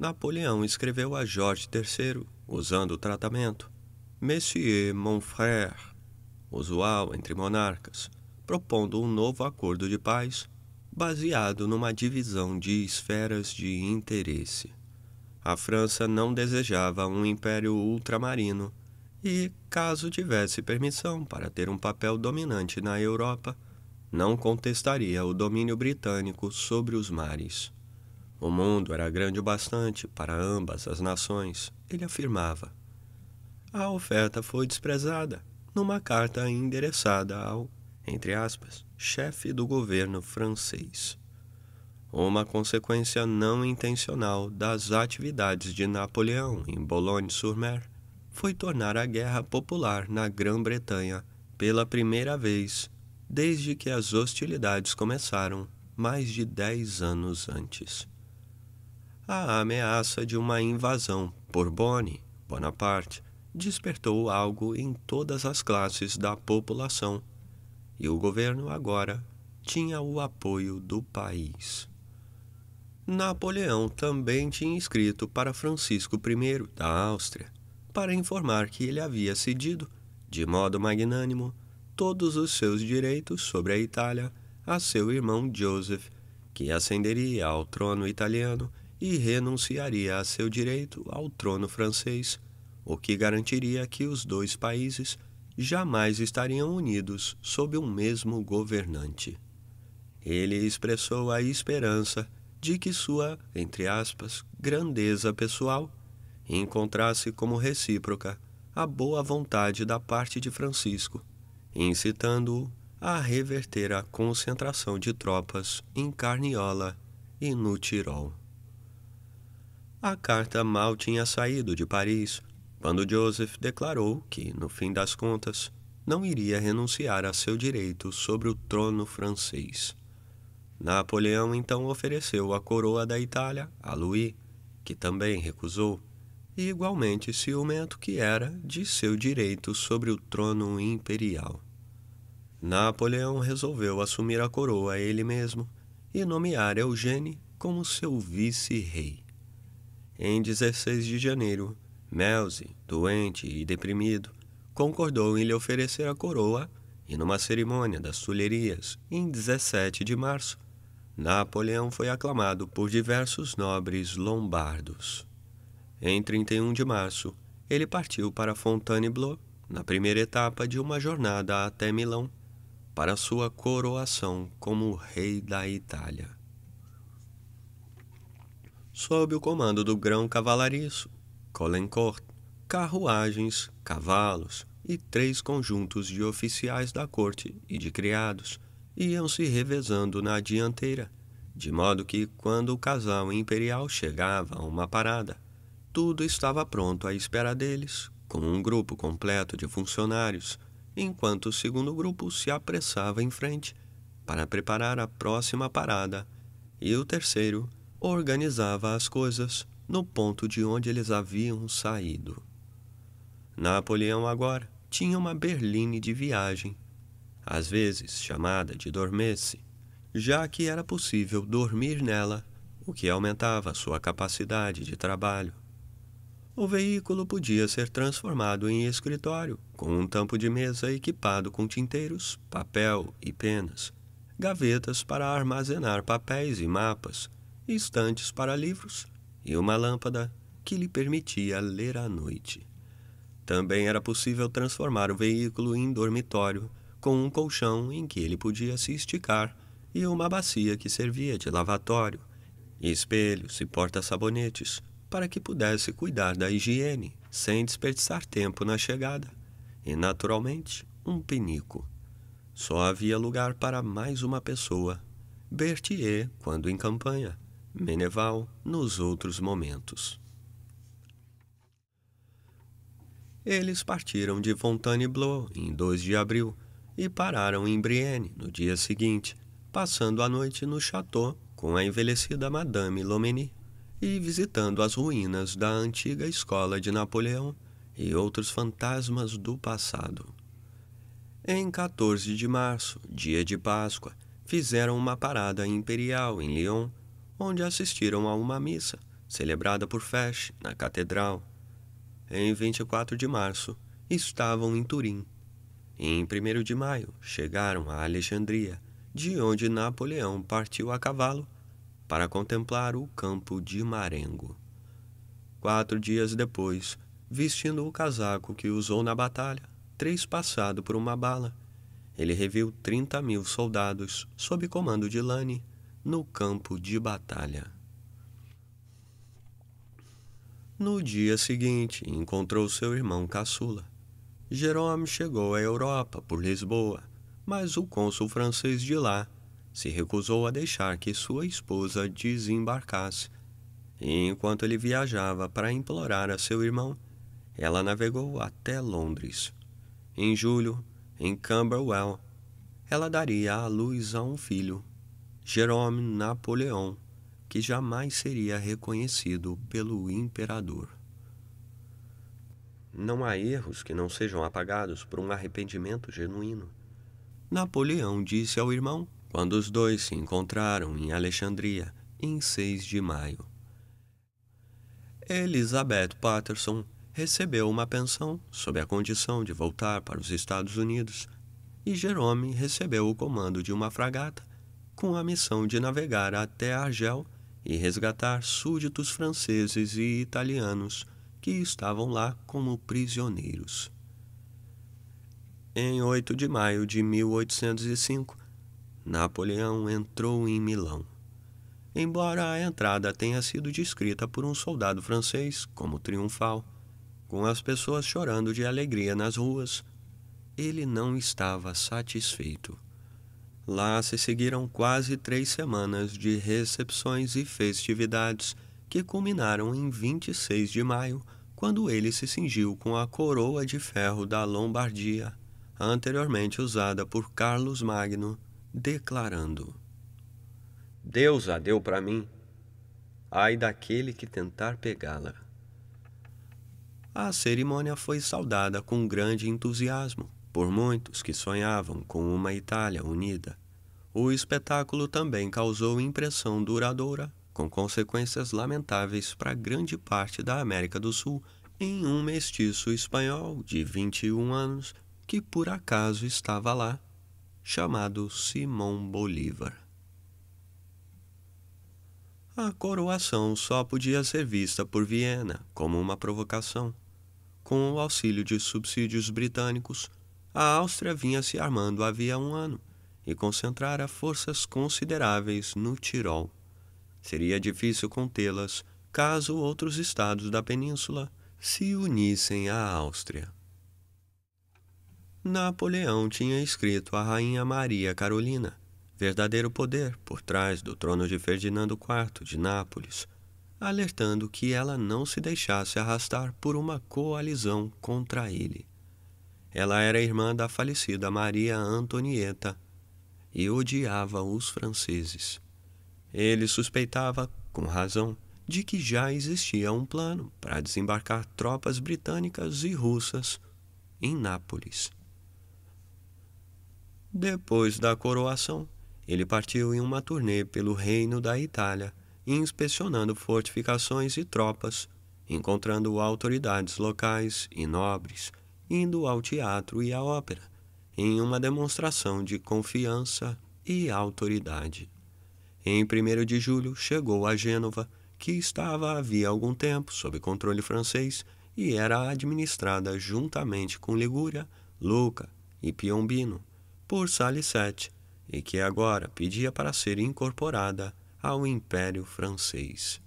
Napoleão escreveu a Jorge III, usando o tratamento Monsieur mon frère, usual entre monarcas, propondo um novo acordo de paz baseado numa divisão de esferas de interesse. A França não desejava um império ultramarino e, caso tivesse permissão para ter um papel dominante na Europa, não contestaria o domínio britânico sobre os mares. O mundo era grande o bastante para ambas as nações, ele afirmava. A oferta foi desprezada numa carta endereçada ao, entre aspas, chefe do governo francês. Uma consequência não intencional das atividades de Napoleão em Boulogne-sur-Mer foi tornar a guerra popular na Grã-Bretanha pela primeira vez desde que as hostilidades começaram mais de dez anos antes a ameaça de uma invasão por Boni, Bonaparte, despertou algo em todas as classes da população, e o governo agora tinha o apoio do país. Napoleão também tinha escrito para Francisco I da Áustria para informar que ele havia cedido, de modo magnânimo, todos os seus direitos sobre a Itália a seu irmão Joseph, que ascenderia ao trono italiano e renunciaria a seu direito ao trono francês, o que garantiria que os dois países jamais estariam unidos sob um mesmo governante. Ele expressou a esperança de que sua, entre aspas, grandeza pessoal encontrasse como recíproca a boa vontade da parte de Francisco, incitando-o a reverter a concentração de tropas em Carniola e no Tirol. A carta mal tinha saído de Paris quando Joseph declarou que, no fim das contas, não iria renunciar a seu direito sobre o trono francês. Napoleão então ofereceu a coroa da Itália a Louis, que também recusou, e igualmente ciumento que era de seu direito sobre o trono imperial. Napoleão resolveu assumir a coroa ele mesmo e nomear Eugênio como seu vice-rei. Em 16 de janeiro, Melzi, doente e deprimido, concordou em lhe oferecer a coroa e numa cerimônia das Tulherias, em 17 de março, Napoleão foi aclamado por diversos nobres lombardos. Em 31 de março, ele partiu para Fontainebleau, na primeira etapa de uma jornada até Milão, para sua coroação como rei da Itália sob o comando do grão cavalariço, Colencourt, carruagens, cavalos e três conjuntos de oficiais da corte e de criados iam se revezando na dianteira, de modo que, quando o casal imperial chegava a uma parada, tudo estava pronto à espera deles, com um grupo completo de funcionários, enquanto o segundo grupo se apressava em frente para preparar a próxima parada, e o terceiro organizava as coisas no ponto de onde eles haviam saído. Napoleão agora tinha uma berline de viagem, às vezes chamada de dormesse, já que era possível dormir nela, o que aumentava sua capacidade de trabalho. O veículo podia ser transformado em escritório, com um tampo de mesa equipado com tinteiros, papel e penas, gavetas para armazenar papéis e mapas, estantes para livros e uma lâmpada que lhe permitia ler à noite. Também era possível transformar o veículo em dormitório, com um colchão em que ele podia se esticar e uma bacia que servia de lavatório, espelhos e porta-sabonetes para que pudesse cuidar da higiene sem desperdiçar tempo na chegada, e, naturalmente, um pinico. Só havia lugar para mais uma pessoa, Berthier, quando em campanha. Meneval nos outros momentos. Eles partiram de Fontainebleau em 2 de abril e pararam em Brienne no dia seguinte, passando a noite no chateau com a envelhecida Madame Lomeny e visitando as ruínas da antiga escola de Napoleão e outros fantasmas do passado. Em 14 de março, dia de Páscoa, fizeram uma parada imperial em Lyon onde assistiram a uma missa, celebrada por Fesch, na catedral. Em 24 de março, estavam em Turim. Em 1 de maio, chegaram a Alexandria, de onde Napoleão partiu a cavalo para contemplar o campo de Marengo. Quatro dias depois, vestindo o casaco que usou na batalha, trespassado por uma bala, ele reviu 30 mil soldados sob comando de Lani, no campo de batalha. No dia seguinte, encontrou seu irmão caçula. Jerome chegou à Europa por Lisboa, mas o cônsul francês de lá se recusou a deixar que sua esposa desembarcasse. E enquanto ele viajava para implorar a seu irmão, ela navegou até Londres. Em julho, em Camberwell, ela daria à luz a um filho Jerome Napoleão, que jamais seria reconhecido pelo imperador. Não há erros que não sejam apagados por um arrependimento genuíno. Napoleão disse ao irmão quando os dois se encontraram em Alexandria em 6 de maio. Elizabeth Patterson recebeu uma pensão sob a condição de voltar para os Estados Unidos e Jerome recebeu o comando de uma fragata com a missão de navegar até Argel e resgatar súditos franceses e italianos que estavam lá como prisioneiros. Em 8 de maio de 1805, Napoleão entrou em Milão. Embora a entrada tenha sido descrita por um soldado francês como triunfal, com as pessoas chorando de alegria nas ruas, ele não estava satisfeito. Lá se seguiram quase três semanas de recepções e festividades, que culminaram em 26 de maio, quando ele se cingiu com a coroa de ferro da Lombardia, anteriormente usada por Carlos Magno, declarando: Deus a deu para mim, ai daquele que tentar pegá-la. A cerimônia foi saudada com grande entusiasmo por muitos que sonhavam com uma Itália unida. O espetáculo também causou impressão duradoura, com consequências lamentáveis para grande parte da América do Sul, em um mestiço espanhol de 21 anos que por acaso estava lá, chamado Simão Bolívar. A coroação só podia ser vista por Viena como uma provocação. Com o auxílio de subsídios britânicos, a Áustria vinha se armando havia um ano e concentrara forças consideráveis no Tirol. Seria difícil contê-las caso outros estados da península se unissem à Áustria. Napoleão tinha escrito à Rainha Maria Carolina, verdadeiro poder por trás do trono de Ferdinando IV de Nápoles, alertando que ela não se deixasse arrastar por uma coalizão contra ele. Ela era irmã da falecida Maria Antonieta e odiava os franceses. Ele suspeitava, com razão, de que já existia um plano para desembarcar tropas britânicas e russas em Nápoles. Depois da coroação, ele partiu em uma turnê pelo reino da Itália, inspecionando fortificações e tropas, encontrando autoridades locais e nobres, indo ao teatro e à ópera, em uma demonstração de confiança e autoridade. Em 1 de julho, chegou a Gênova, que estava havia algum tempo sob controle francês e era administrada juntamente com Ligúria, Luca e Piombino por Salicete, e que agora pedia para ser incorporada ao Império Francês.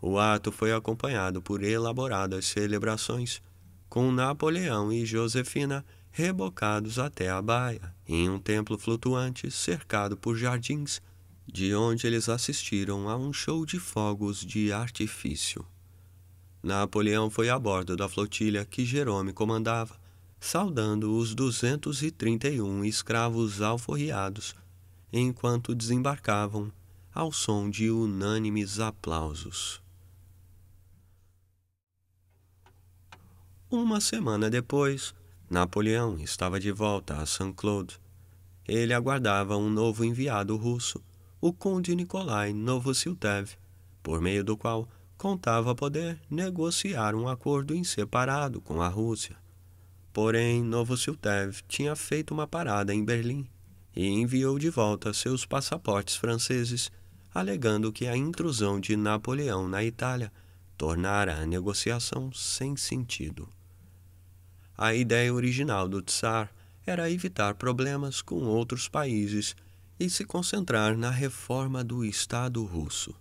O ato foi acompanhado por elaboradas celebrações com Napoleão e Josefina rebocados até a baia, em um templo flutuante cercado por jardins, de onde eles assistiram a um show de fogos de artifício. Napoleão foi a bordo da flotilha que Jerome comandava, saudando os 231 escravos alforriados, enquanto desembarcavam ao som de unânimes aplausos. Uma semana depois, Napoleão estava de volta a Saint-Claude. Ele aguardava um novo enviado russo, o conde Nikolai Novosiltev, por meio do qual contava poder negociar um acordo inseparado com a Rússia. Porém, Novosiltev tinha feito uma parada em Berlim e enviou de volta seus passaportes franceses, alegando que a intrusão de Napoleão na Itália tornara a negociação sem sentido. A ideia original do Tsar era evitar problemas com outros países e se concentrar na reforma do Estado russo.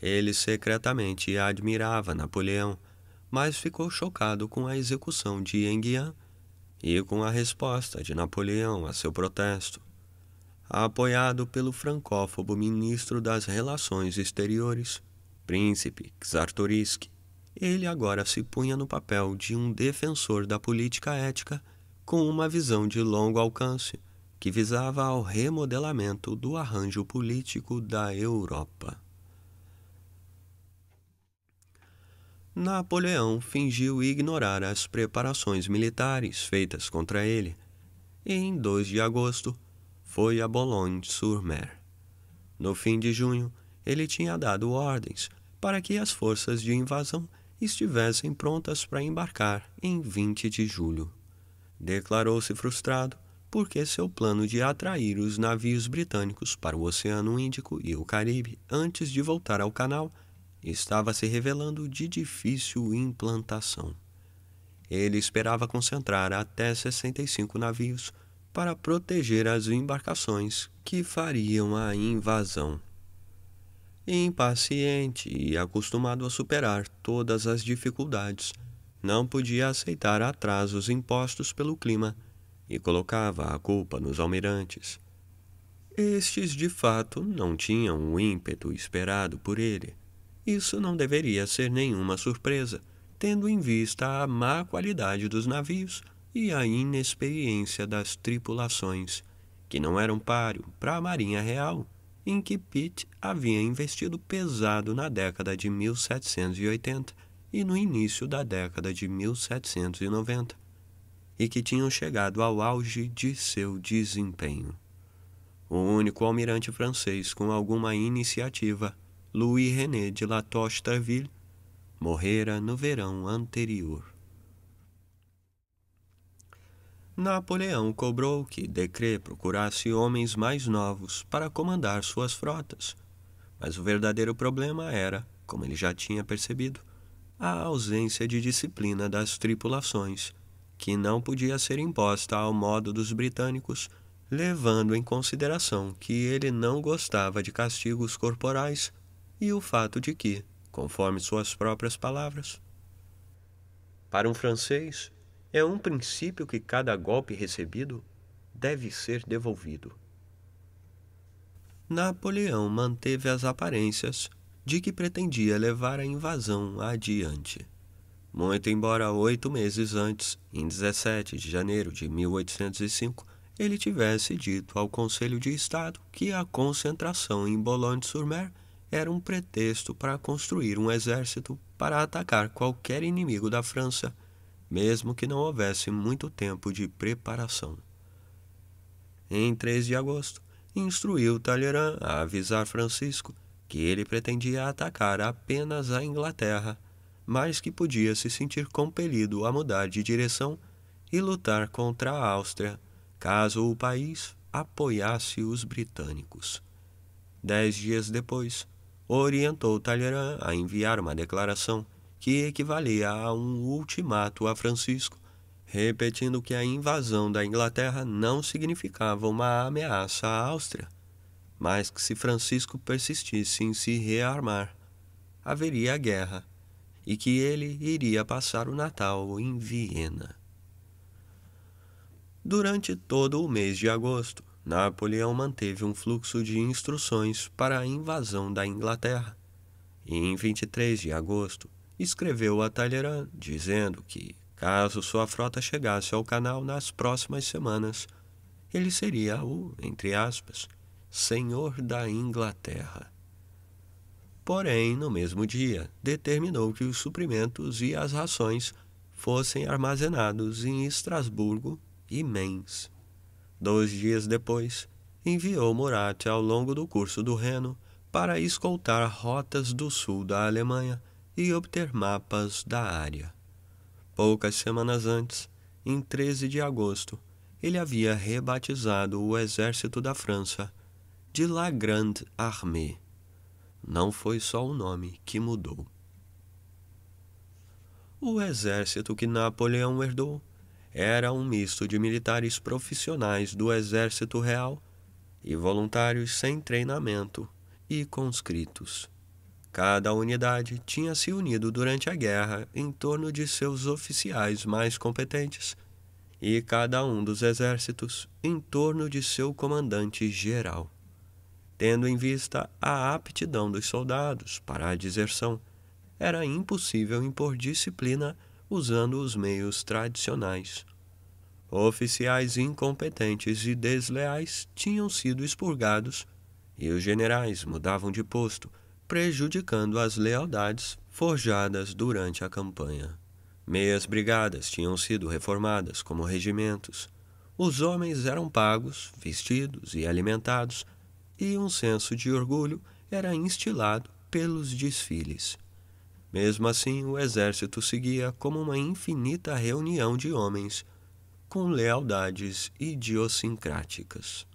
Ele secretamente admirava Napoleão, mas ficou chocado com a execução de Enguian e com a resposta de Napoleão a seu protesto. Apoiado pelo francófobo ministro das Relações Exteriores, Príncipe Czartorisky, ele agora se punha no papel de um defensor da política ética com uma visão de longo alcance que visava ao remodelamento do arranjo político da Europa. Napoleão fingiu ignorar as preparações militares feitas contra ele e, em 2 de agosto, foi a Boulogne-sur-Mer. No fim de junho, ele tinha dado ordens para que as forças de invasão estivessem prontas para embarcar em 20 de julho. Declarou-se frustrado porque seu plano de atrair os navios britânicos para o Oceano Índico e o Caribe antes de voltar ao canal estava se revelando de difícil implantação. Ele esperava concentrar até 65 navios para proteger as embarcações que fariam a invasão. Impaciente e acostumado a superar todas as dificuldades, não podia aceitar atrasos impostos pelo clima e colocava a culpa nos almirantes. Estes, de fato, não tinham o ímpeto esperado por ele. Isso não deveria ser nenhuma surpresa, tendo em vista a má qualidade dos navios e a inexperiência das tripulações, que não eram páreo para a Marinha Real em que Pitt havia investido pesado na década de 1780 e no início da década de 1790, e que tinham chegado ao auge de seu desempenho. O único almirante francês com alguma iniciativa, Louis-René de La Toche-Traville, morrera no verão anterior. Napoleão cobrou que Decret procurasse homens mais novos para comandar suas frotas. Mas o verdadeiro problema era, como ele já tinha percebido, a ausência de disciplina das tripulações, que não podia ser imposta ao modo dos britânicos, levando em consideração que ele não gostava de castigos corporais e o fato de que, conforme suas próprias palavras, para um francês, é um princípio que cada golpe recebido deve ser devolvido. Napoleão manteve as aparências de que pretendia levar a invasão adiante. Muito embora oito meses antes, em 17 de janeiro de 1805, ele tivesse dito ao Conselho de Estado que a concentração em Boulogne-sur-Mer era um pretexto para construir um exército para atacar qualquer inimigo da França mesmo que não houvesse muito tempo de preparação. Em 3 de agosto, instruiu Talleyrand a avisar Francisco que ele pretendia atacar apenas a Inglaterra, mas que podia se sentir compelido a mudar de direção e lutar contra a Áustria, caso o país apoiasse os britânicos. Dez dias depois, orientou Talleyrand a enviar uma declaração que equivalia a um ultimato a Francisco, repetindo que a invasão da Inglaterra não significava uma ameaça à Áustria, mas que se Francisco persistisse em se rearmar, haveria guerra e que ele iria passar o Natal em Viena. Durante todo o mês de agosto, Napoleão manteve um fluxo de instruções para a invasão da Inglaterra. E em 23 de agosto, escreveu a Talleyrand dizendo que, caso sua frota chegasse ao canal nas próximas semanas, ele seria o, entre aspas, senhor da Inglaterra. Porém, no mesmo dia, determinou que os suprimentos e as rações fossem armazenados em Estrasburgo e Mainz. Dois dias depois, enviou Murat ao longo do curso do Reno para escoltar rotas do sul da Alemanha e obter mapas da área. Poucas semanas antes, em 13 de agosto, ele havia rebatizado o exército da França de La Grande Armée. Não foi só o nome que mudou. O exército que Napoleão herdou era um misto de militares profissionais do Exército Real e voluntários sem treinamento e conscritos. Cada unidade tinha se unido durante a guerra em torno de seus oficiais mais competentes, e cada um dos exércitos em torno de seu comandante geral, tendo em vista a aptidão dos soldados para a deserção. Era impossível impor disciplina usando os meios tradicionais. Oficiais incompetentes e desleais tinham sido expurgados, e os generais mudavam de posto prejudicando as lealdades forjadas durante a campanha. Meias brigadas tinham sido reformadas como regimentos. Os homens eram pagos, vestidos e alimentados, e um senso de orgulho era instilado pelos desfiles. Mesmo assim, o exército seguia como uma infinita reunião de homens, com lealdades idiosincráticas.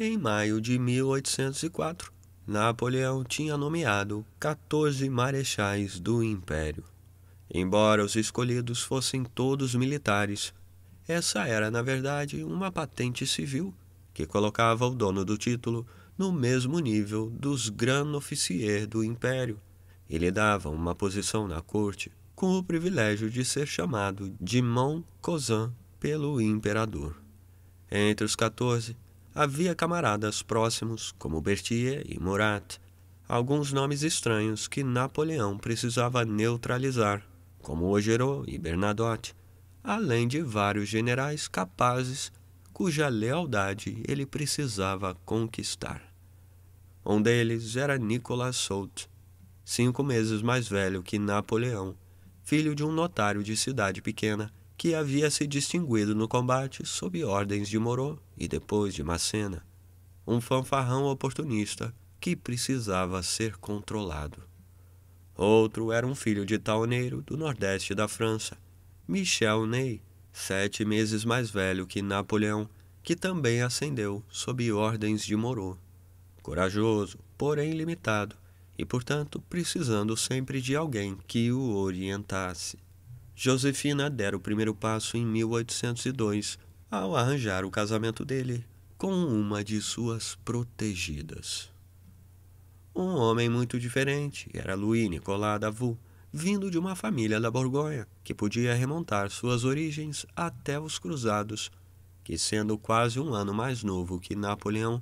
Em maio de 1804, Napoleão tinha nomeado 14 marechais do império. Embora os escolhidos fossem todos militares, essa era, na verdade, uma patente civil que colocava o dono do título no mesmo nível dos Grand Officier do Império e lhe dava uma posição na corte com o privilégio de ser chamado de mon Cousin pelo imperador. Entre os 14, havia camaradas próximos, como Berthier e Murat, alguns nomes estranhos que Napoleão precisava neutralizar, como Augereau e Bernadotte, além de vários generais capazes cuja lealdade ele precisava conquistar. Um deles era Nicolas Soult, cinco meses mais velho que Napoleão, filho de um notário de cidade pequena que havia se distinguido no combate sob ordens de Moreau e depois de Macena, um fanfarrão oportunista que precisava ser controlado. Outro era um filho de taoneiro do nordeste da França, Michel Ney, sete meses mais velho que Napoleão, que também ascendeu sob ordens de Moreau. Corajoso, porém limitado, e portanto precisando sempre de alguém que o orientasse. Josefina dera o primeiro passo em 1802, ao arranjar o casamento dele com uma de suas protegidas. Um homem muito diferente era Louis Nicolas Davout, vindo de uma família da Borgonha, que podia remontar suas origens até os Cruzados, que, sendo quase um ano mais novo que Napoleão,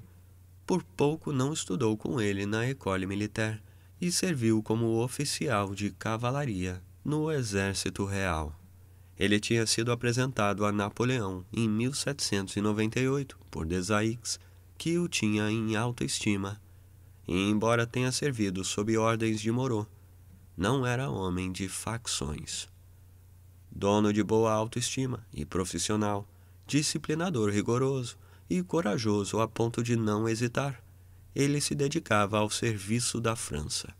por pouco não estudou com ele na École Militaire e serviu como oficial de cavalaria no Exército Real. Ele tinha sido apresentado a Napoleão em 1798 por Desaix, que o tinha em alta estima. E, embora tenha servido sob ordens de Moreau, não era homem de facções. Dono de boa autoestima e profissional, disciplinador rigoroso e corajoso a ponto de não hesitar, ele se dedicava ao serviço da França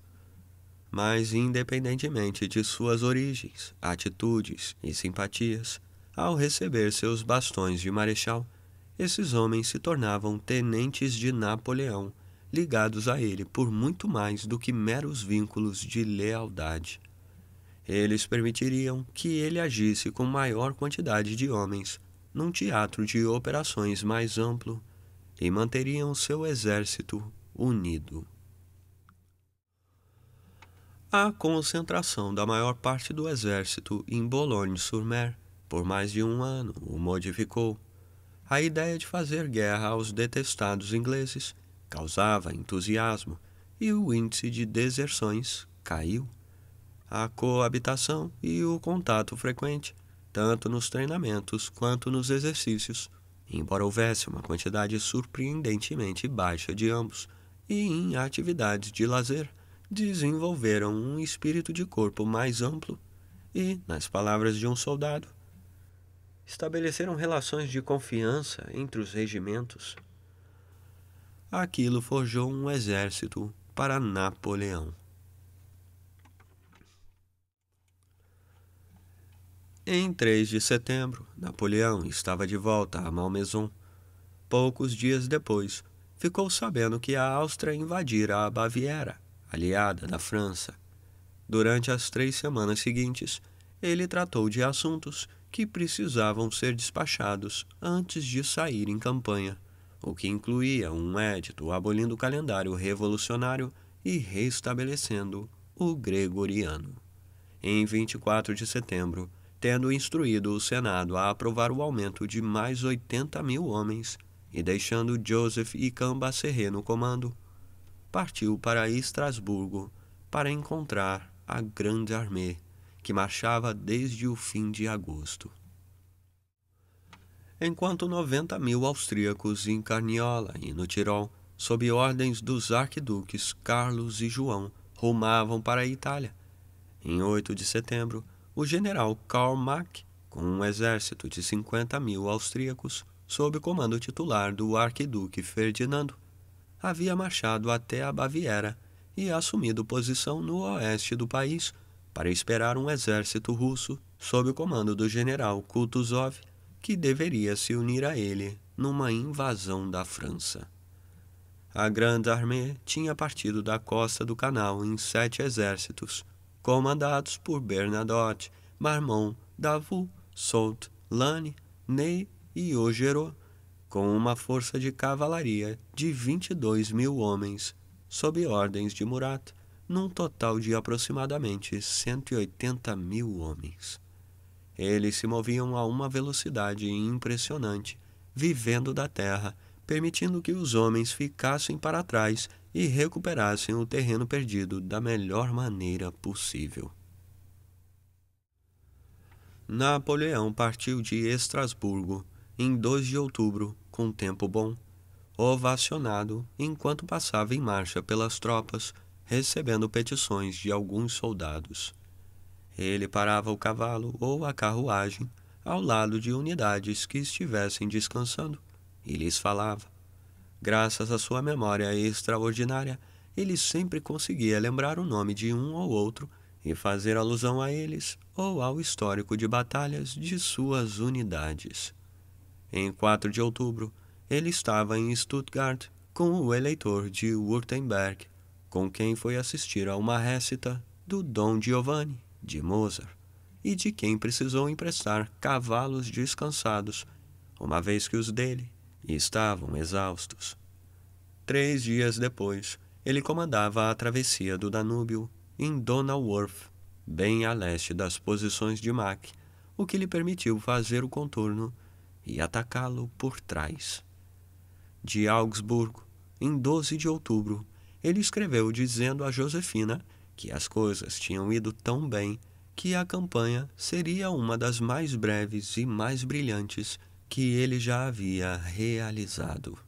mas independentemente de suas origens, atitudes e simpatias, ao receber seus bastões de marechal, esses homens se tornavam tenentes de Napoleão, ligados a ele por muito mais do que meros vínculos de lealdade. Eles permitiriam que ele agisse com maior quantidade de homens, num teatro de operações mais amplo, e manteriam seu exército unido. A concentração da maior parte do exército em Boulogne-sur-Mer por mais de um ano o modificou. A ideia de fazer guerra aos detestados ingleses causava entusiasmo e o índice de deserções caiu. A coabitação e o contato frequente, tanto nos treinamentos quanto nos exercícios, embora houvesse uma quantidade surpreendentemente baixa de ambos, e em atividades de lazer, desenvolveram um espírito de corpo mais amplo e, nas palavras de um soldado, estabeleceram relações de confiança entre os regimentos. Aquilo forjou um exército para Napoleão. Em 3 de setembro, Napoleão estava de volta a Malmaison. Poucos dias depois, ficou sabendo que a Áustria invadira a Baviera aliada da França. Durante as três semanas seguintes, ele tratou de assuntos que precisavam ser despachados antes de sair em campanha, o que incluía um édito abolindo o calendário revolucionário e restabelecendo o gregoriano. Em 24 de setembro, tendo instruído o Senado a aprovar o aumento de mais 80 mil homens e deixando Joseph e Cambacerré no comando, partiu para Estrasburgo para encontrar a grande armée que marchava desde o fim de agosto. Enquanto 90 mil austríacos em Carniola e no Tirol, sob ordens dos arquiduques Carlos e João, rumavam para a Itália. Em 8 de setembro, o general Karl Mack, com um exército de 50 mil austríacos, sob comando titular do arquiduque Ferdinando, havia marchado até a Baviera e assumido posição no oeste do país para esperar um exército russo sob o comando do general Kutuzov, que deveria se unir a ele numa invasão da França. A Grande Armée tinha partido da costa do canal em sete exércitos, comandados por Bernadotte, Marmont, Davout, Soult, Lannes, Ney e Augereau, com uma força de cavalaria de 22 mil homens, sob ordens de Murat, num total de aproximadamente 180 mil homens. Eles se moviam a uma velocidade impressionante, vivendo da terra, permitindo que os homens ficassem para trás e recuperassem o terreno perdido da melhor maneira possível. Napoleão partiu de Estrasburgo em 2 de outubro com tempo bom, ovacionado enquanto passava em marcha pelas tropas, recebendo petições de alguns soldados. Ele parava o cavalo ou a carruagem ao lado de unidades que estivessem descansando e lhes falava. Graças à sua memória extraordinária, ele sempre conseguia lembrar o nome de um ou outro e fazer alusão a eles ou ao histórico de batalhas de suas unidades. Em 4 de outubro, ele estava em Stuttgart com o eleitor de Württemberg, com quem foi assistir a uma récita do Dom Giovanni de Mozart e de quem precisou emprestar cavalos descansados, uma vez que os dele estavam exaustos. Três dias depois, ele comandava a travessia do Danúbio em Donauwörth, bem a leste das posições de Mack, o que lhe permitiu fazer o contorno e atacá-lo por trás. De Augsburgo, em 12 de outubro, ele escreveu dizendo a Josefina que as coisas tinham ido tão bem que a campanha seria uma das mais breves e mais brilhantes que ele já havia realizado.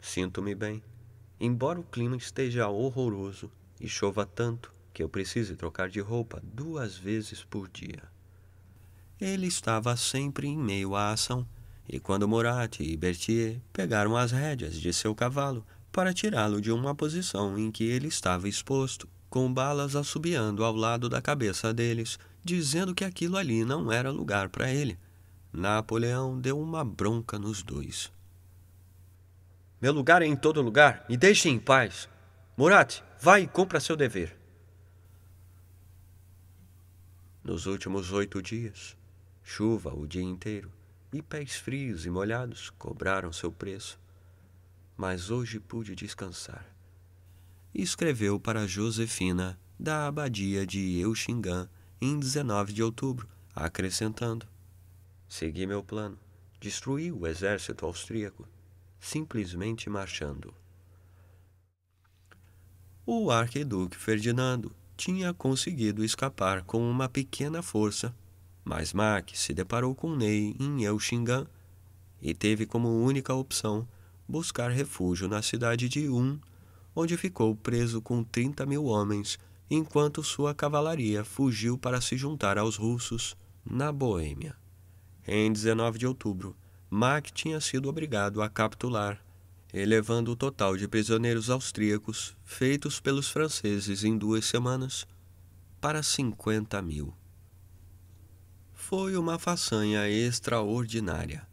Sinto-me bem. Embora o clima esteja horroroso e chova tanto que eu precise trocar de roupa duas vezes por dia. Ele estava sempre em meio à ação, e quando Moratti e Berthier pegaram as rédeas de seu cavalo para tirá-lo de uma posição em que ele estava exposto, com balas assobiando ao lado da cabeça deles, dizendo que aquilo ali não era lugar para ele, Napoleão deu uma bronca nos dois. Meu lugar é em todo lugar, me deixe em paz. Murat, vai e cumpra seu dever. Nos últimos oito dias, Chuva o dia inteiro e pés frios e molhados cobraram seu preço. Mas hoje pude descansar. E escreveu para Josefina, da abadia de Euxingã, em 19 de outubro, acrescentando: Segui meu plano. Destruí o exército austríaco, simplesmente marchando. O arquiduque Ferdinando tinha conseguido escapar com uma pequena força mas Mack se deparou com Ney em Elxingan e teve como única opção buscar refúgio na cidade de Um, onde ficou preso com 30 mil homens, enquanto sua cavalaria fugiu para se juntar aos russos na Boêmia. Em 19 de outubro, Mack tinha sido obrigado a capitular, elevando o total de prisioneiros austríacos feitos pelos franceses em duas semanas para 50 mil. Foi uma façanha extraordinária.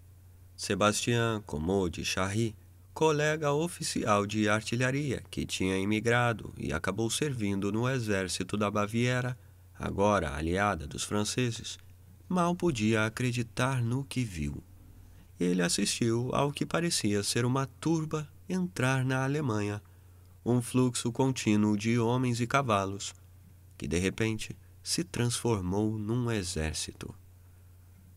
Sebastián Comode Charry, colega oficial de artilharia que tinha emigrado e acabou servindo no exército da Baviera, agora aliada dos franceses, mal podia acreditar no que viu. Ele assistiu ao que parecia ser uma turba entrar na Alemanha, um fluxo contínuo de homens e cavalos, que de repente se transformou num exército.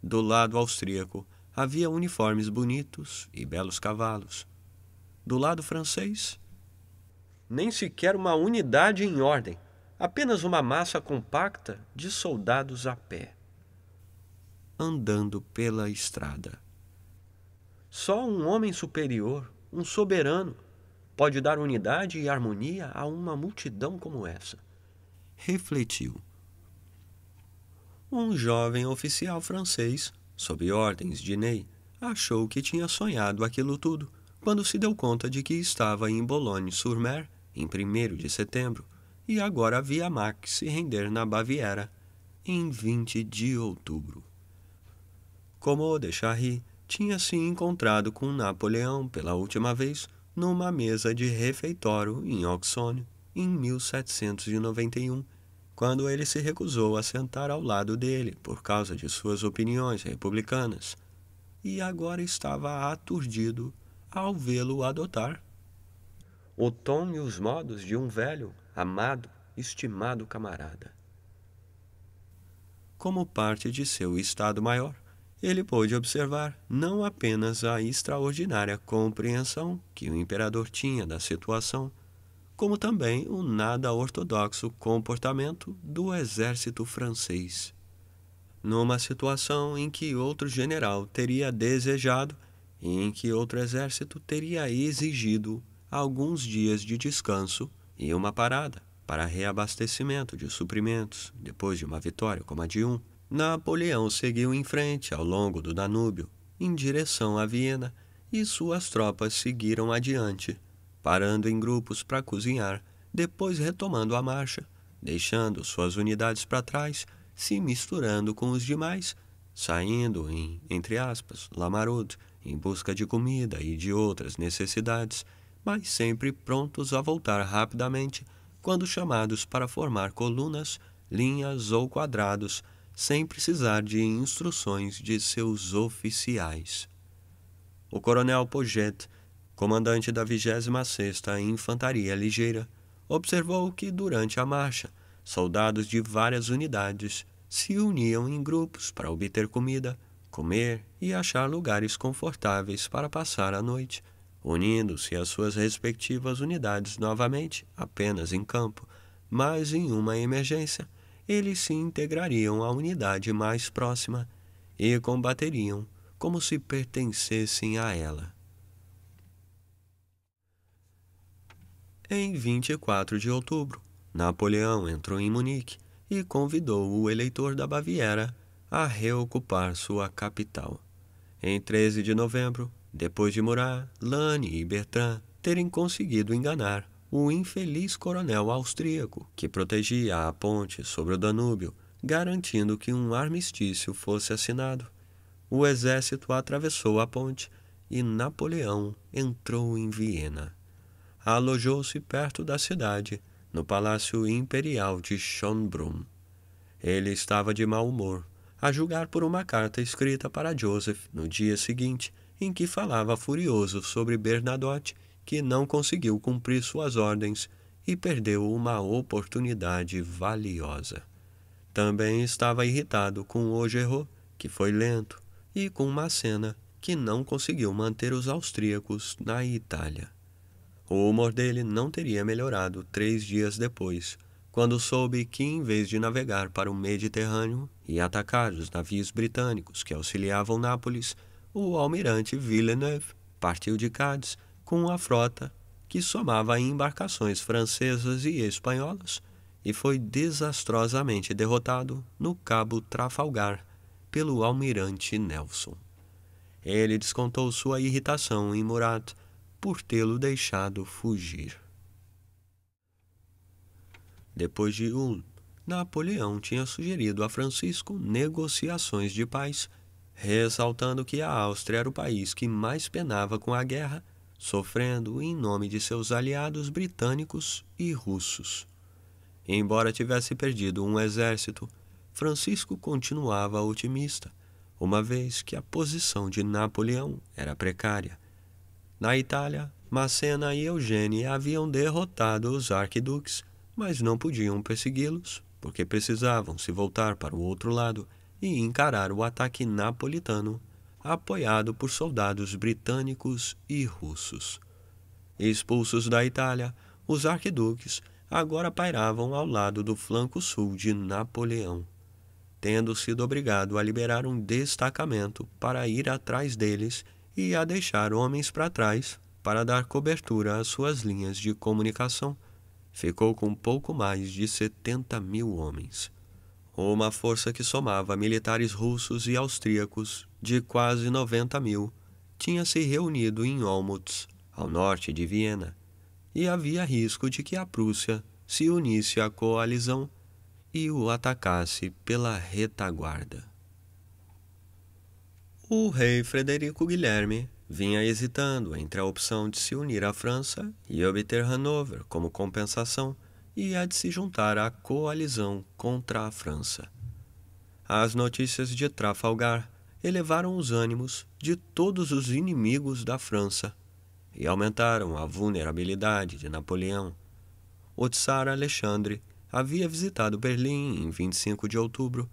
Do lado austríaco havia uniformes bonitos e belos cavalos. Do lado francês, nem sequer uma unidade em ordem, apenas uma massa compacta de soldados a pé. Andando pela estrada. Só um homem superior, um soberano, pode dar unidade e harmonia a uma multidão como essa. Refletiu um jovem oficial francês, sob ordens de Ney, achou que tinha sonhado aquilo tudo quando se deu conta de que estava em Boulogne-sur-Mer em 1 de setembro e agora via Max se render na Baviera em 20 de outubro. Como de Charry tinha se encontrado com Napoleão pela última vez numa mesa de refeitório em Oxônio em 1791 quando ele se recusou a sentar ao lado dele por causa de suas opiniões republicanas, e agora estava aturdido ao vê-lo adotar. O tom e os modos de um velho, amado, estimado camarada. Como parte de seu estado maior, ele pôde observar não apenas a extraordinária compreensão que o imperador tinha da situação, como também o nada ortodoxo comportamento do exército francês. Numa situação em que outro general teria desejado e em que outro exército teria exigido alguns dias de descanso e uma parada para reabastecimento de suprimentos depois de uma vitória como a de um, Napoleão seguiu em frente ao longo do Danúbio, em direção a Viena, e suas tropas seguiram adiante parando em grupos para cozinhar, depois retomando a marcha, deixando suas unidades para trás, se misturando com os demais, saindo em, entre aspas, lamaroto, em busca de comida e de outras necessidades, mas sempre prontos a voltar rapidamente quando chamados para formar colunas, linhas ou quadrados, sem precisar de instruções de seus oficiais. O coronel Poget comandante da 26ª Infantaria Ligeira, observou que durante a marcha, soldados de várias unidades se uniam em grupos para obter comida, comer e achar lugares confortáveis para passar a noite, unindo-se às suas respectivas unidades novamente, apenas em campo, mas em uma emergência, eles se integrariam à unidade mais próxima e combateriam como se pertencessem a ela. Em 24 de outubro, Napoleão entrou em Munique e convidou o eleitor da Baviera a reocupar sua capital. Em 13 de novembro, depois de Murat, Lane e Bertrand terem conseguido enganar o infeliz coronel austríaco que protegia a ponte sobre o Danúbio, garantindo que um armistício fosse assinado. O exército atravessou a ponte e Napoleão entrou em Viena alojou-se perto da cidade, no palácio imperial de Schönbrunn. Ele estava de mau humor, a julgar por uma carta escrita para Joseph no dia seguinte, em que falava furioso sobre Bernadotte, que não conseguiu cumprir suas ordens e perdeu uma oportunidade valiosa. Também estava irritado com Augereau, que foi lento, e com Massena, que não conseguiu manter os austríacos na Itália. O humor dele não teria melhorado três dias depois, quando soube que, em vez de navegar para o Mediterrâneo e atacar os navios britânicos que auxiliavam Nápoles, o almirante Villeneuve partiu de Cádiz com a frota que somava embarcações francesas e espanholas e foi desastrosamente derrotado no Cabo Trafalgar pelo almirante Nelson. Ele descontou sua irritação em Murat por tê-lo deixado fugir. Depois de Ulm, Napoleão tinha sugerido a Francisco negociações de paz, ressaltando que a Áustria era o país que mais penava com a guerra, sofrendo em nome de seus aliados britânicos e russos. Embora tivesse perdido um exército, Francisco continuava otimista, uma vez que a posição de Napoleão era precária na Itália, Macena e Eugênia haviam derrotado os arquiduques, mas não podiam persegui-los, porque precisavam se voltar para o outro lado e encarar o ataque napolitano, apoiado por soldados britânicos e russos. Expulsos da Itália, os arquiduques agora pairavam ao lado do flanco sul de Napoleão, tendo sido obrigado a liberar um destacamento para ir atrás deles e a deixar homens para trás para dar cobertura às suas linhas de comunicação, ficou com pouco mais de 70 mil homens. Uma força que somava militares russos e austríacos de quase 90 mil tinha se reunido em Olmutz, ao norte de Viena, e havia risco de que a Prússia se unisse à coalizão e o atacasse pela retaguarda. O rei Frederico Guilherme vinha hesitando entre a opção de se unir à França e obter Hanover como compensação e a de se juntar à coalizão contra a França. As notícias de Trafalgar elevaram os ânimos de todos os inimigos da França e aumentaram a vulnerabilidade de Napoleão. O Tsar Alexandre havia visitado Berlim em 25 de outubro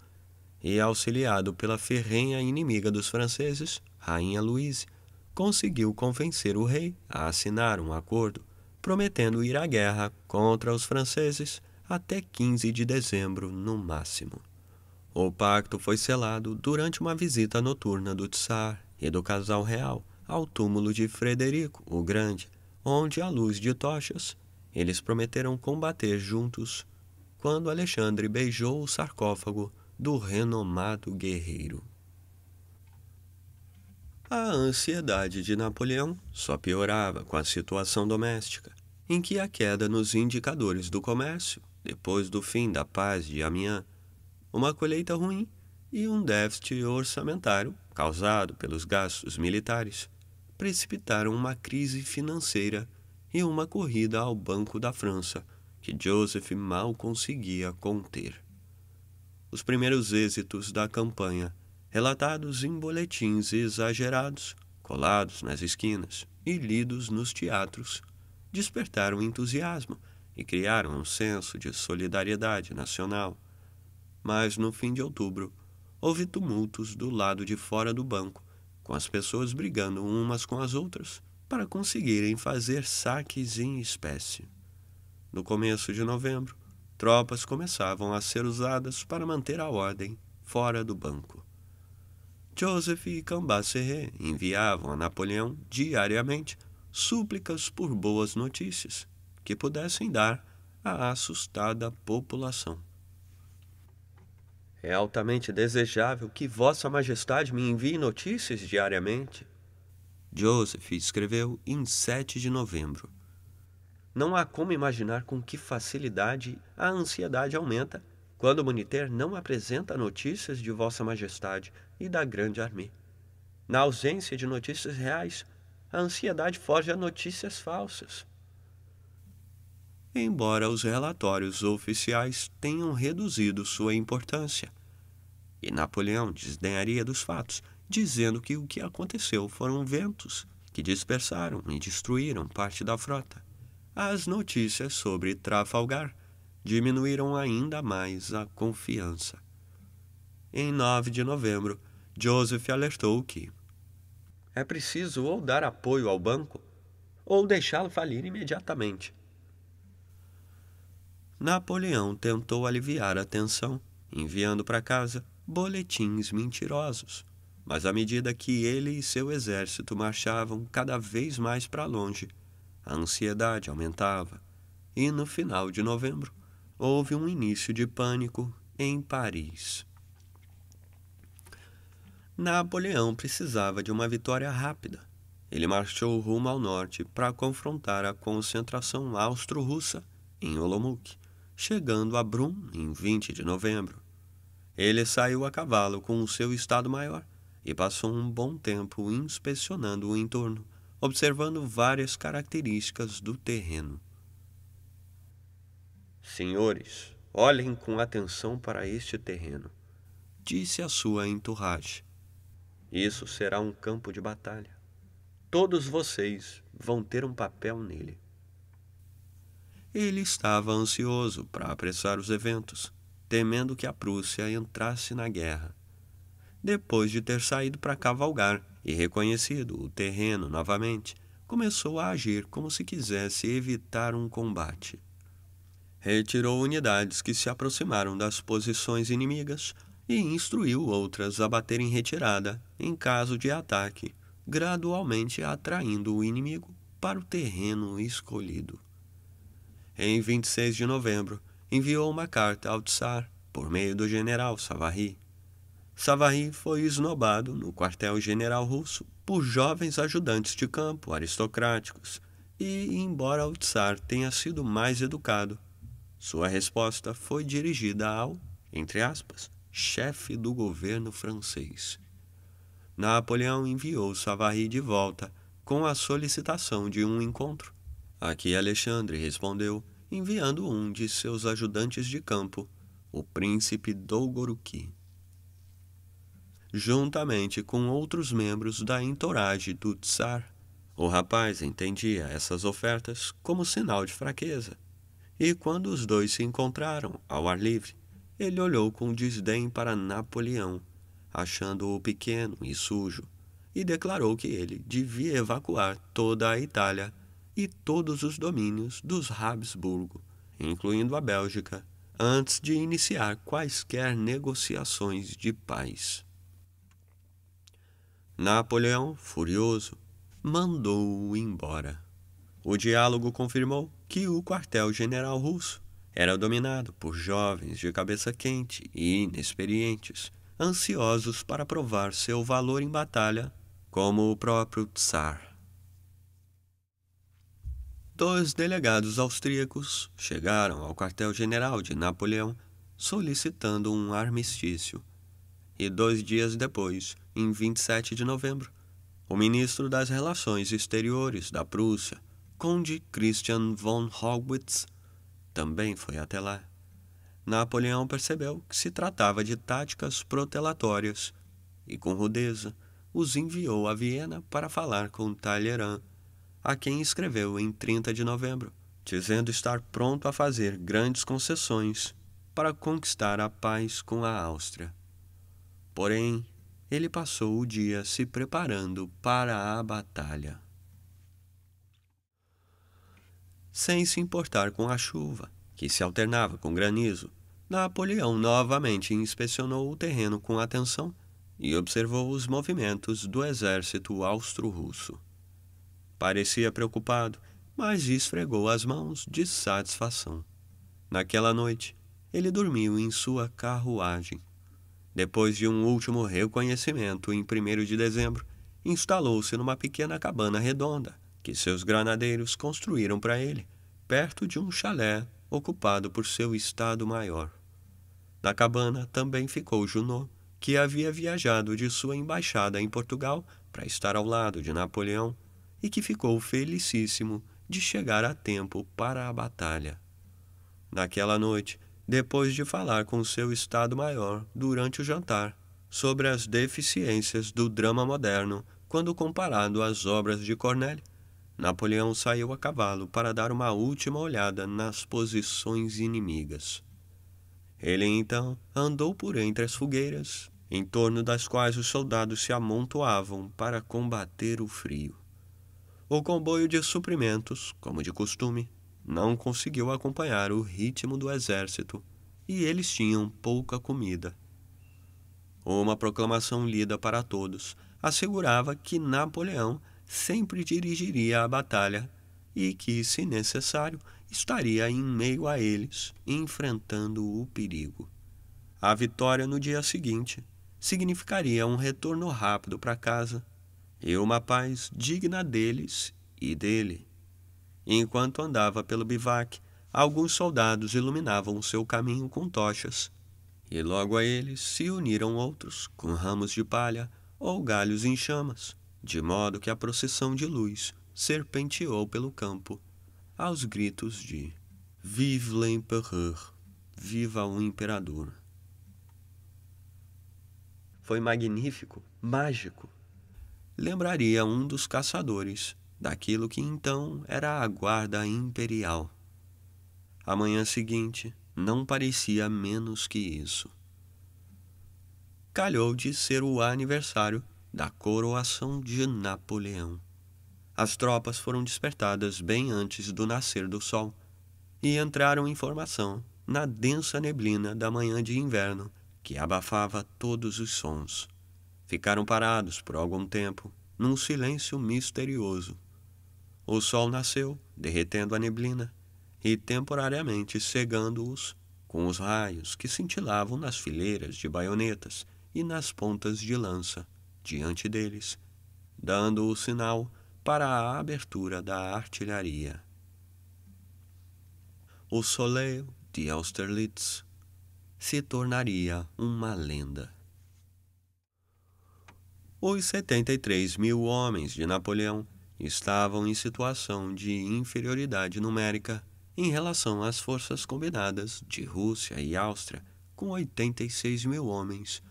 e, auxiliado pela ferrenha inimiga dos franceses, Rainha Luísa, conseguiu convencer o rei a assinar um acordo, prometendo ir à guerra contra os franceses até 15 de dezembro no máximo. O pacto foi selado durante uma visita noturna do Tsar e do casal real ao túmulo de Frederico o Grande, onde, à luz de tochas, eles prometeram combater juntos. Quando Alexandre beijou o sarcófago, do renomado guerreiro. A ansiedade de Napoleão só piorava com a situação doméstica, em que a queda nos indicadores do comércio, depois do fim da paz de Amiens, uma colheita ruim e um déficit orçamentário causado pelos gastos militares precipitaram uma crise financeira e uma corrida ao Banco da França, que Joseph mal conseguia conter os primeiros êxitos da campanha, relatados em boletins exagerados, colados nas esquinas e lidos nos teatros, despertaram entusiasmo e criaram um senso de solidariedade nacional. Mas no fim de outubro, houve tumultos do lado de fora do banco, com as pessoas brigando umas com as outras para conseguirem fazer saques em espécie. No começo de novembro, tropas começavam a ser usadas para manter a ordem fora do banco. Joseph e Cambacéré enviavam a Napoleão diariamente súplicas por boas notícias que pudessem dar à assustada população. É altamente desejável que Vossa Majestade me envie notícias diariamente. Joseph escreveu em 7 de novembro não há como imaginar com que facilidade a ansiedade aumenta quando o Moniteur não apresenta notícias de Vossa Majestade e da Grande Armée. Na ausência de notícias reais, a ansiedade foge a notícias falsas. Embora os relatórios oficiais tenham reduzido sua importância, e Napoleão desdenharia dos fatos, dizendo que o que aconteceu foram ventos que dispersaram e destruíram parte da frota as notícias sobre Trafalgar diminuíram ainda mais a confiança. Em 9 de novembro, Joseph alertou que é preciso ou dar apoio ao banco ou deixá-lo falir imediatamente. Napoleão tentou aliviar a tensão, enviando para casa boletins mentirosos. Mas à medida que ele e seu exército marchavam cada vez mais para longe, a ansiedade aumentava, e no final de novembro houve um início de pânico em Paris. Napoleão precisava de uma vitória rápida. Ele marchou rumo ao norte para confrontar a concentração austro-russa em Olomouc, chegando a Brum em 20 de novembro. Ele saiu a cavalo com o seu estado maior e passou um bom tempo inspecionando o entorno, observando várias características do terreno. Senhores, olhem com atenção para este terreno, disse a sua entourage. Isso será um campo de batalha. Todos vocês vão ter um papel nele. Ele estava ansioso para apressar os eventos, temendo que a Prússia entrasse na guerra, depois de ter saído para cavalgar e reconhecido o terreno novamente, começou a agir como se quisesse evitar um combate. Retirou unidades que se aproximaram das posições inimigas e instruiu outras a baterem retirada em caso de ataque, gradualmente atraindo o inimigo para o terreno escolhido. Em 26 de novembro, enviou uma carta ao Tsar por meio do general Savary, Savary foi esnobado no quartel-general russo por jovens ajudantes de campo aristocráticos, e, embora o czar tenha sido mais educado, sua resposta foi dirigida ao, entre aspas, chefe do governo francês. Napoleão enviou Savary de volta com a solicitação de um encontro. Aqui Alexandre respondeu, enviando um de seus ajudantes de campo, o príncipe Dolgoruki juntamente com outros membros da entourage do Tsar. O rapaz entendia essas ofertas como sinal de fraqueza. E quando os dois se encontraram ao ar livre, ele olhou com desdém para Napoleão, achando-o pequeno e sujo, e declarou que ele devia evacuar toda a Itália e todos os domínios dos Habsburgo, incluindo a Bélgica, antes de iniciar quaisquer negociações de paz. Napoleão, furioso, mandou-o embora. O diálogo confirmou que o quartel-general russo era dominado por jovens de cabeça quente e inexperientes, ansiosos para provar seu valor em batalha, como o próprio Tsar. Dois delegados austríacos chegaram ao quartel-general de Napoleão solicitando um armistício e dois dias depois, em 27 de novembro, o ministro das Relações Exteriores da Prússia, Conde Christian von Hogwitz, também foi até lá. Napoleão percebeu que se tratava de táticas protelatórias e, com rudeza, os enviou a Viena para falar com Talleyrand, a quem escreveu em 30 de novembro, dizendo estar pronto a fazer grandes concessões para conquistar a paz com a Áustria. Porém, ele passou o dia se preparando para a batalha. Sem se importar com a chuva, que se alternava com granizo, Napoleão novamente inspecionou o terreno com atenção e observou os movimentos do exército austro-russo. Parecia preocupado, mas esfregou as mãos de satisfação. Naquela noite, ele dormiu em sua carruagem depois de um último reconhecimento, em 1 de dezembro, instalou-se numa pequena cabana redonda que seus granadeiros construíram para ele, perto de um chalé ocupado por seu estado maior. Na cabana também ficou Junot, que havia viajado de sua embaixada em Portugal para estar ao lado de Napoleão e que ficou felicíssimo de chegar a tempo para a batalha. Naquela noite, depois de falar com seu Estado Maior durante o jantar sobre as deficiências do drama moderno quando comparado às obras de Corneille. Napoleão saiu a cavalo para dar uma última olhada nas posições inimigas. Ele então andou por entre as fogueiras, em torno das quais os soldados se amontoavam para combater o frio. O comboio de suprimentos, como de costume, não conseguiu acompanhar o ritmo do exército e eles tinham pouca comida. Uma proclamação lida para todos assegurava que Napoleão sempre dirigiria a batalha e que, se necessário, estaria em meio a eles, enfrentando o perigo. A vitória no dia seguinte significaria um retorno rápido para casa e uma paz digna deles e dele. Enquanto andava pelo bivac, alguns soldados iluminavam o seu caminho com tochas. E logo a eles se uniram outros, com ramos de palha ou galhos em chamas, de modo que a procissão de luz serpenteou pelo campo, aos gritos de Vive l'Empereur! Viva o Imperador! Foi magnífico, mágico. Lembraria um dos caçadores daquilo que então era a guarda imperial. A manhã seguinte não parecia menos que isso. Calhou de ser o aniversário da coroação de Napoleão. As tropas foram despertadas bem antes do nascer do sol e entraram em formação na densa neblina da manhã de inverno que abafava todos os sons. Ficaram parados por algum tempo, num silêncio misterioso, o sol nasceu, derretendo a neblina e temporariamente cegando-os com os raios que cintilavam nas fileiras de baionetas e nas pontas de lança diante deles, dando o sinal para a abertura da artilharia. O soleil de Austerlitz se tornaria uma lenda. Os 73 mil homens de Napoleão estavam em situação de inferioridade numérica em relação às forças combinadas de Rússia e Áustria, com 86 mil homens,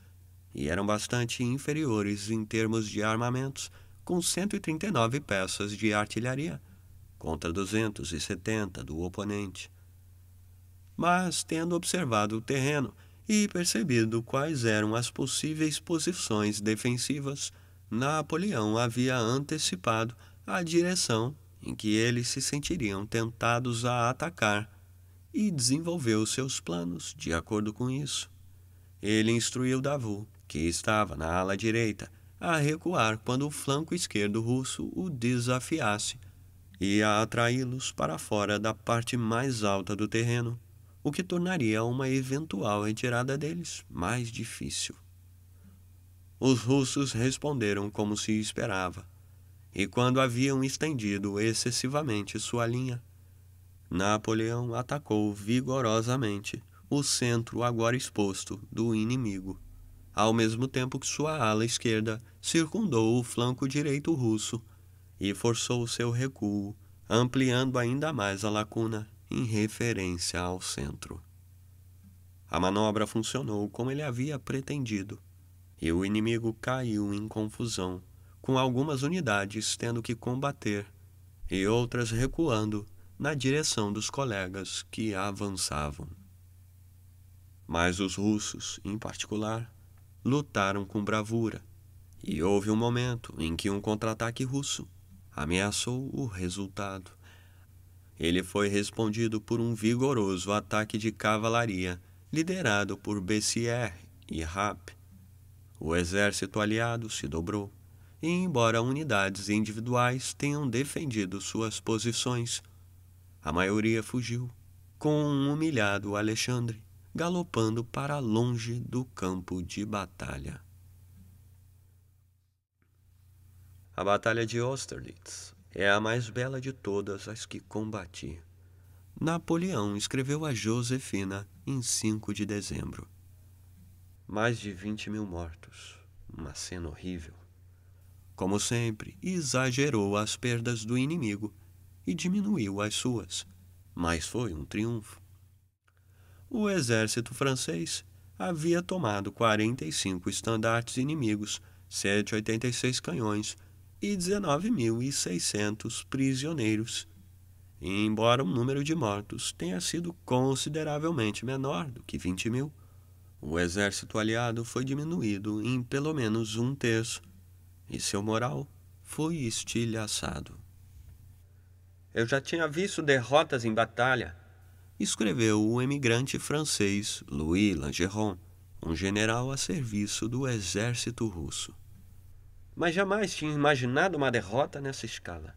e eram bastante inferiores em termos de armamentos, com 139 peças de artilharia, contra 270 do oponente. Mas, tendo observado o terreno e percebido quais eram as possíveis posições defensivas, Napoleão havia antecipado a direção em que eles se sentiriam tentados a atacar e desenvolveu seus planos de acordo com isso. Ele instruiu Davu, que estava na ala direita, a recuar quando o flanco esquerdo russo o desafiasse e a atraí-los para fora da parte mais alta do terreno, o que tornaria uma eventual retirada deles mais difícil. Os russos responderam como se esperava, e quando haviam estendido excessivamente sua linha. Napoleão atacou vigorosamente o centro agora exposto do inimigo, ao mesmo tempo que sua ala esquerda circundou o flanco direito russo e forçou seu recuo, ampliando ainda mais a lacuna em referência ao centro. A manobra funcionou como ele havia pretendido, e o inimigo caiu em confusão com algumas unidades tendo que combater e outras recuando na direção dos colegas que avançavam. Mas os russos, em particular, lutaram com bravura, e houve um momento em que um contra-ataque russo ameaçou o resultado. Ele foi respondido por um vigoroso ataque de cavalaria, liderado por Bessier e Rapp. O exército aliado se dobrou e embora unidades individuais tenham defendido suas posições, a maioria fugiu, com um humilhado Alexandre galopando para longe do campo de batalha. A Batalha de Austerlitz é a mais bela de todas as que combati. Napoleão escreveu a Josefina em 5 de dezembro. Mais de 20 mil mortos. Uma cena horrível. Como sempre, exagerou as perdas do inimigo e diminuiu as suas, mas foi um triunfo. O exército francês havia tomado 45 estandartes inimigos, seis canhões e 19.600 prisioneiros. E, embora o número de mortos tenha sido consideravelmente menor do que 20 mil, o exército aliado foi diminuído em pelo menos um terço e seu moral foi estilhaçado. Eu já tinha visto derrotas em batalha, escreveu o emigrante francês Louis Langeron, um general a serviço do exército russo. Mas jamais tinha imaginado uma derrota nessa escala.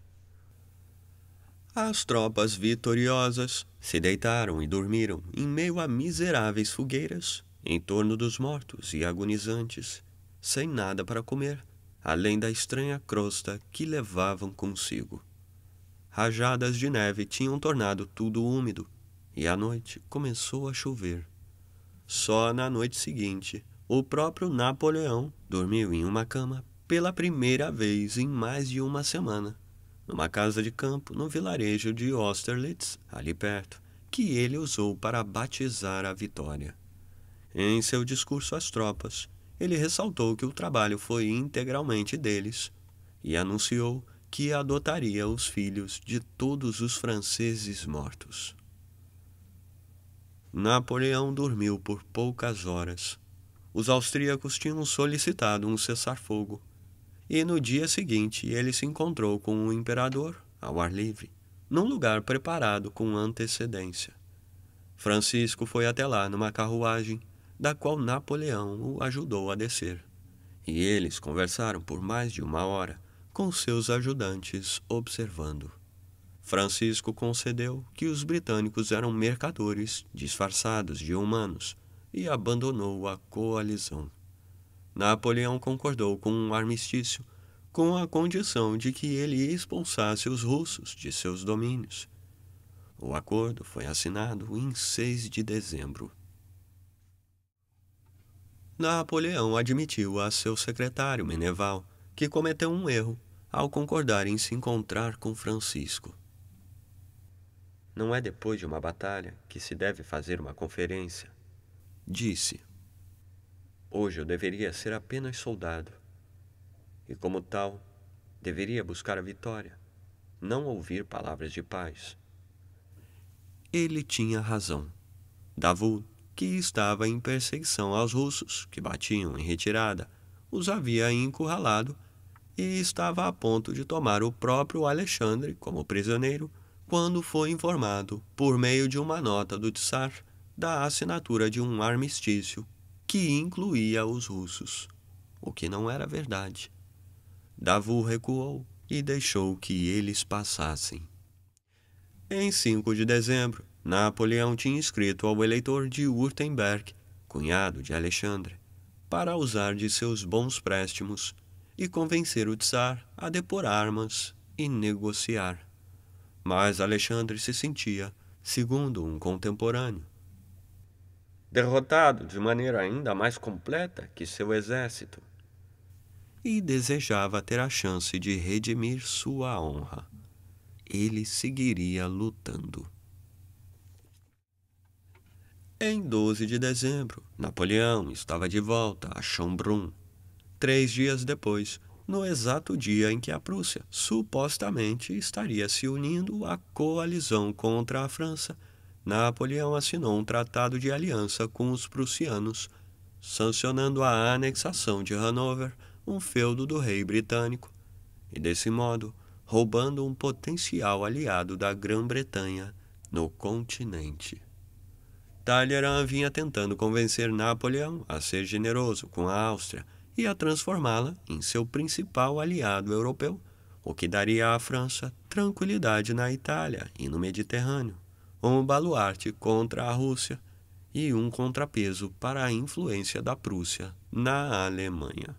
As tropas vitoriosas se deitaram e dormiram em meio a miseráveis fogueiras em torno dos mortos e agonizantes, sem nada para comer além da estranha crosta que levavam consigo. Rajadas de neve tinham tornado tudo úmido, e a noite começou a chover. Só na noite seguinte, o próprio Napoleão dormiu em uma cama pela primeira vez em mais de uma semana, numa casa de campo no vilarejo de Austerlitz, ali perto, que ele usou para batizar a vitória. Em seu discurso às tropas, ele ressaltou que o trabalho foi integralmente deles e anunciou que adotaria os filhos de todos os franceses mortos. Napoleão dormiu por poucas horas. Os austríacos tinham solicitado um cessar-fogo, e no dia seguinte ele se encontrou com o imperador, ao ar livre, num lugar preparado com antecedência. Francisco foi até lá numa carruagem da qual Napoleão o ajudou a descer. E eles conversaram por mais de uma hora, com seus ajudantes observando. Francisco concedeu que os britânicos eram mercadores disfarçados de humanos e abandonou a coalizão. Napoleão concordou com um armistício, com a condição de que ele expulsasse os russos de seus domínios. O acordo foi assinado em 6 de dezembro. Napoleão admitiu a seu secretário Meneval que cometeu um erro ao concordar em se encontrar com Francisco. Não é depois de uma batalha que se deve fazer uma conferência, disse. Hoje eu deveria ser apenas soldado, e como tal, deveria buscar a vitória, não ouvir palavras de paz. Ele tinha razão. Davout que estava em perseguição aos russos, que batiam em retirada, os havia encurralado e estava a ponto de tomar o próprio Alexandre como prisioneiro quando foi informado, por meio de uma nota do Tsar, da assinatura de um armistício que incluía os russos, o que não era verdade. Davu recuou e deixou que eles passassem. Em 5 de dezembro, Napoleão tinha escrito ao eleitor de Württemberg, cunhado de Alexandre, para usar de seus bons préstimos e convencer o czar a depor armas e negociar. Mas Alexandre se sentia, segundo um contemporâneo, derrotado de maneira ainda mais completa que seu exército, e desejava ter a chance de redimir sua honra. Ele seguiria lutando. Em 12 de dezembro, Napoleão estava de volta a Schönbrunn. Três dias depois, no exato dia em que a Prússia supostamente estaria se unindo à coalizão contra a França, Napoleão assinou um tratado de aliança com os prussianos, sancionando a anexação de Hanover, um feudo do rei britânico, e desse modo roubando um potencial aliado da Grã-Bretanha no continente. Talleyrand vinha tentando convencer Napoleão a ser generoso com a Áustria e a transformá-la em seu principal aliado europeu, o que daria à França tranquilidade na Itália e no Mediterrâneo, um baluarte contra a Rússia e um contrapeso para a influência da Prússia na Alemanha.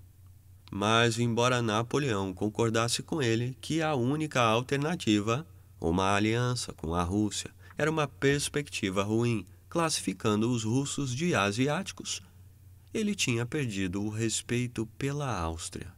Mas, embora Napoleão concordasse com ele que a única alternativa, uma aliança com a Rússia, era uma perspectiva ruim classificando os russos de asiáticos. Ele tinha perdido o respeito pela Áustria.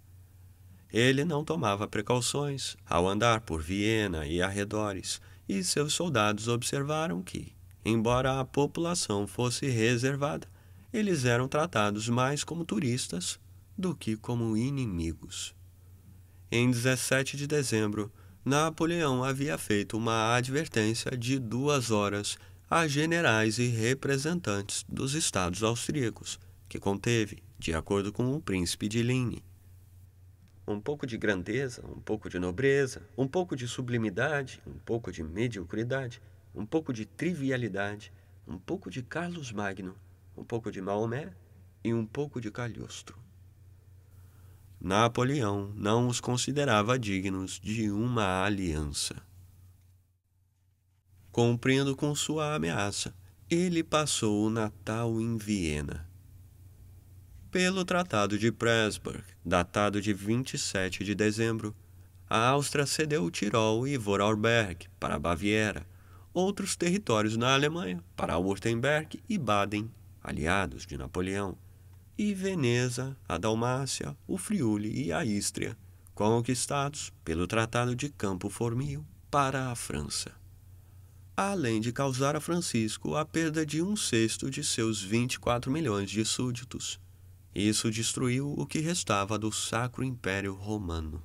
Ele não tomava precauções ao andar por Viena e arredores, e seus soldados observaram que, embora a população fosse reservada, eles eram tratados mais como turistas do que como inimigos. Em 17 de dezembro, Napoleão havia feito uma advertência de duas horas a generais e representantes dos estados austríacos, que conteve, de acordo com o príncipe de Ligne. Um pouco de grandeza, um pouco de nobreza, um pouco de sublimidade, um pouco de mediocridade, um pouco de trivialidade, um pouco de Carlos Magno, um pouco de Maomé e um pouco de Calhostro. Napoleão não os considerava dignos de uma aliança. Cumprindo com sua ameaça, ele passou o Natal em Viena. Pelo Tratado de Pressburg, datado de 27 de dezembro, a Áustria cedeu Tirol e Vorarlberg para a Baviera, outros territórios na Alemanha para Württemberg e Baden, aliados de Napoleão, e Veneza, a Dalmácia, o Friuli e a Istria, conquistados pelo Tratado de Campo Formio para a França além de causar a Francisco a perda de um sexto de seus 24 milhões de súditos. Isso destruiu o que restava do Sacro Império Romano.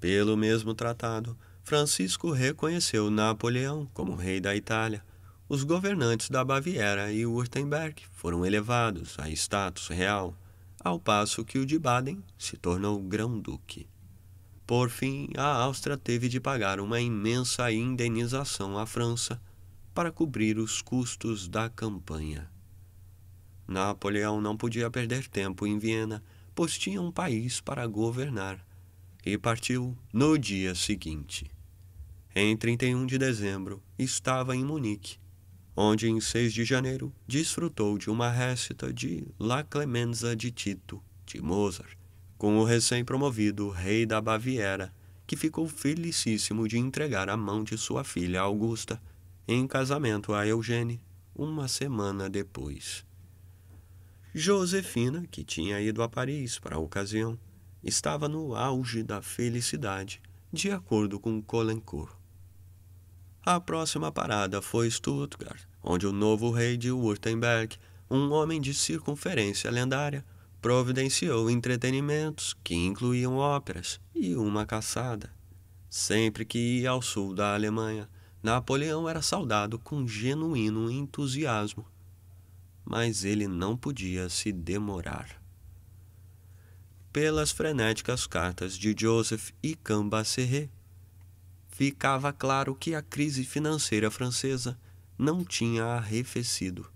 Pelo mesmo tratado, Francisco reconheceu Napoleão como rei da Itália. Os governantes da Baviera e Württemberg foram elevados a status real, ao passo que o de Baden se tornou grão-duque. Por fim, a Áustria teve de pagar uma imensa indenização à França para cobrir os custos da campanha. Napoleão não podia perder tempo em Viena, pois tinha um país para governar, e partiu no dia seguinte. Em 31 de dezembro, estava em Munique, onde em 6 de janeiro desfrutou de uma récita de La Clemenza de Tito, de Mozart, com o recém-promovido rei da Baviera, que ficou felicíssimo de entregar a mão de sua filha Augusta em casamento a Eugênie uma semana depois. Josefina, que tinha ido a Paris para a ocasião, estava no auge da felicidade, de acordo com Colencourt. A próxima parada foi Stuttgart, onde o novo rei de Württemberg, um homem de circunferência lendária, providenciou entretenimentos que incluíam óperas e uma caçada. Sempre que ia ao sul da Alemanha, Napoleão era saudado com genuíno entusiasmo. Mas ele não podia se demorar. Pelas frenéticas cartas de Joseph e Cambacerré, ficava claro que a crise financeira francesa não tinha arrefecido.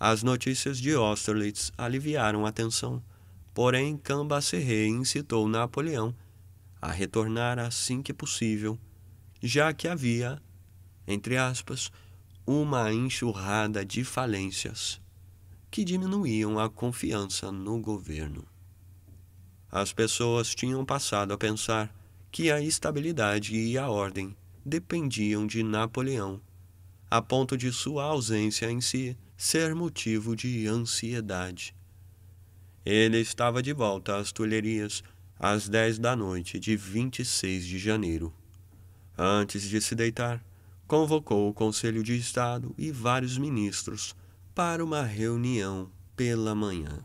As notícias de Austerlitz aliviaram a tensão, porém Cambacerré incitou Napoleão a retornar assim que possível, já que havia, entre aspas, uma enxurrada de falências que diminuíam a confiança no governo. As pessoas tinham passado a pensar que a estabilidade e a ordem dependiam de Napoleão, a ponto de sua ausência em si ser motivo de ansiedade. Ele estava de volta às Tulherias às dez da noite de 26 de janeiro. Antes de se deitar, convocou o Conselho de Estado e vários ministros para uma reunião pela manhã.